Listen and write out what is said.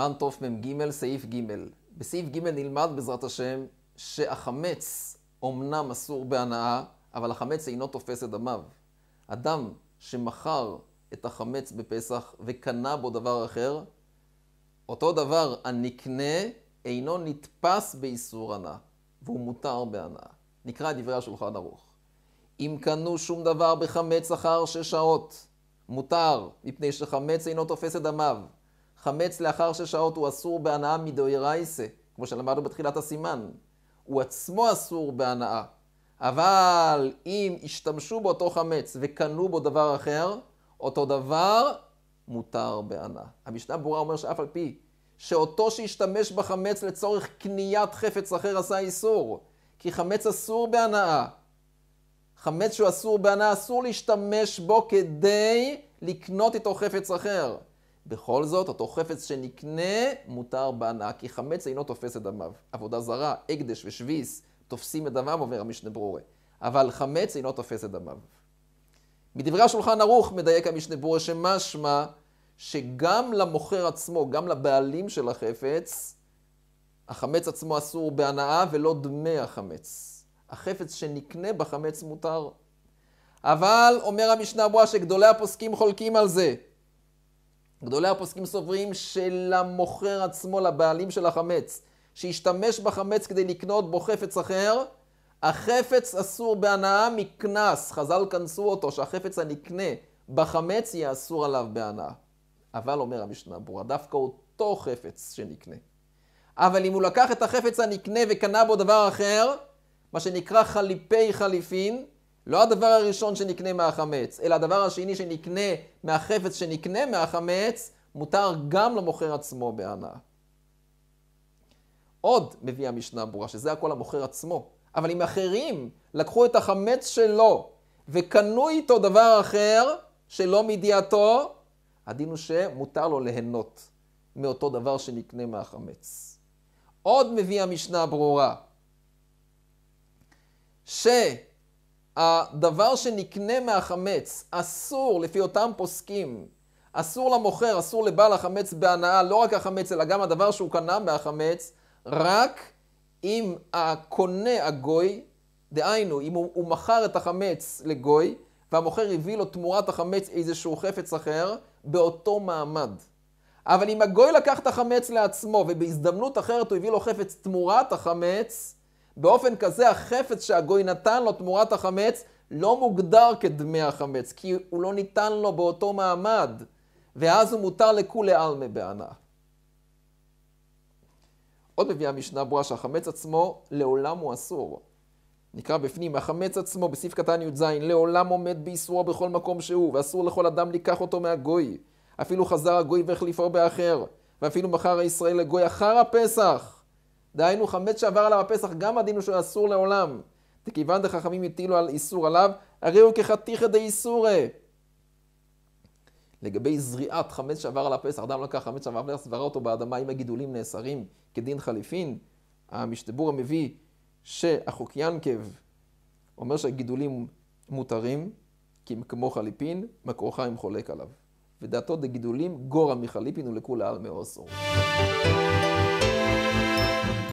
סימן תמ"ג, סעיף ג'. בסעיף ג' נלמד בעזרת השם שהחמץ אומנם אסור בהנאה, אבל החמץ אינו תופס את דמיו. אדם שמכר את החמץ בפסח וקנה בו דבר אחר, אותו דבר הנקנה אינו נתפס באיסור הנאה, והוא מותר בהנאה. נקרא דברי השולחן ערוך. אם קנו שום דבר בחמץ אחר שש שעות, מותר, מפני שחמץ אינו תופס את דמיו. חמץ לאחר שש שעות הוא אסור בהנאה מדאורייסה, כמו שלמדנו בתחילת הסימן. הוא עצמו אסור בהנאה. אבל אם השתמשו באותו חמץ וקנו בו דבר אחר, אותו דבר מותר בהנאה. המשנה ברורה אומר שאף על פי שאותו שהשתמש בחמץ לצורך קניית חפץ אחר עשה איסור, כי חמץ אסור בהנאה. חמץ שהוא אסור בהנאה, אסור להשתמש בו כדי לקנות איתו חפץ אחר. בכל זאת, אותו חפץ שנקנה מותר בהנאה, כי חמץ אינו תופס את דמיו. עבודה זרה, הקדש ושביס תופסים את דמם, אומר המשנה ברורה. אבל חמץ אינו תופס את דמיו. מדברי השולחן ערוך מדייק המשנה ברורה שמשמע שגם למוכר עצמו, גם לבעלים של החפץ, החמץ עצמו אסור בהנאה ולא דמי החמץ. החפץ שנקנה בחמץ מותר. אבל אומר המשנה ברורה שגדולי הפוסקים חולקים על זה. גדולי הפוסקים סוברים שלמוכר עצמו, לבעלים של החמץ, שהשתמש בחמץ כדי לקנות בו חפץ אחר, החפץ אסור בהנאה מקנס. חז"ל כנסו אותו, שהחפץ הנקנה בחמץ יהיה אסור עליו בהנאה. אבל אומר המשנה ברורה, דווקא אותו חפץ שנקנה. אבל אם הוא לקח את החפץ הנקנה וקנה בו דבר אחר, מה שנקרא חליפי חליפין, לא הדבר הראשון שנקנה מהחמץ, אלא הדבר השני שנקנה מהחפץ שנקנה מהחמץ, מותר גם למוכר עצמו בהנאה. עוד מביא המשנה ברורה, שזה הכל המוכר עצמו. אבל אם אחרים לקחו את החמץ שלו וקנו איתו דבר אחר שלא מידיעתו, הדין הוא שמותר לו ליהנות מאותו דבר שנקנה מהחמץ. עוד מביא המשנה ברורה, ש... הדבר שנקנה מהחמץ אסור, לפי אותם פוסקים, אסור למוכר, אסור לבעל החמץ בהנאה, לא רק החמץ, אלא גם הדבר שהוא קנה מהחמץ, רק אם הקונה הגוי, דהיינו, אם הוא, הוא מכר את החמץ לגוי, והמוכר הביא לו תמורת החמץ איזשהו חפץ אחר, באותו מעמד. אבל אם הגוי לקח את החמץ לעצמו, ובהזדמנות אחרת הוא הביא לו חפץ תמורת החמץ, באופן כזה החפץ שהגוי נתן לו תמורת החמץ לא מוגדר כדמי החמץ, כי הוא לא ניתן לו באותו מעמד, ואז הוא מותר לכולי עלמא בהנאה. עוד מביאה המשנה ברורה שהחמץ עצמו לעולם הוא אסור. נקרא בפנים, החמץ עצמו בסעיף קטן י"ז, לעולם עומד באיסורו בכל מקום שהוא, ואסור לכל אדם לקח אותו מהגוי. אפילו חזר הגוי והחליפו באחר, ואפילו מכר הישראל לגוי אחר הפסח. דהיינו חמץ שעבר עליו הפסח, גם הדין הוא שאסור לעולם. וכיוון דחכמים הטילו על איסור עליו, הרי הוא כחתיכא דאיסורי. לגבי זריעת חמץ שעבר על הפסח, אדם לקח חמץ שעבר על הפסח, זרע אותו באדמה, עם הגידולים נאסרים כדין חליפין, המשתבור המביא שהחוק ינקב אומר שהגידולים מותרים, כי הם כמו חליפין, מקורך חיים חולק עליו. ודעתו דגידולים גורע מחליפין ולכולי עלמי מאוסור.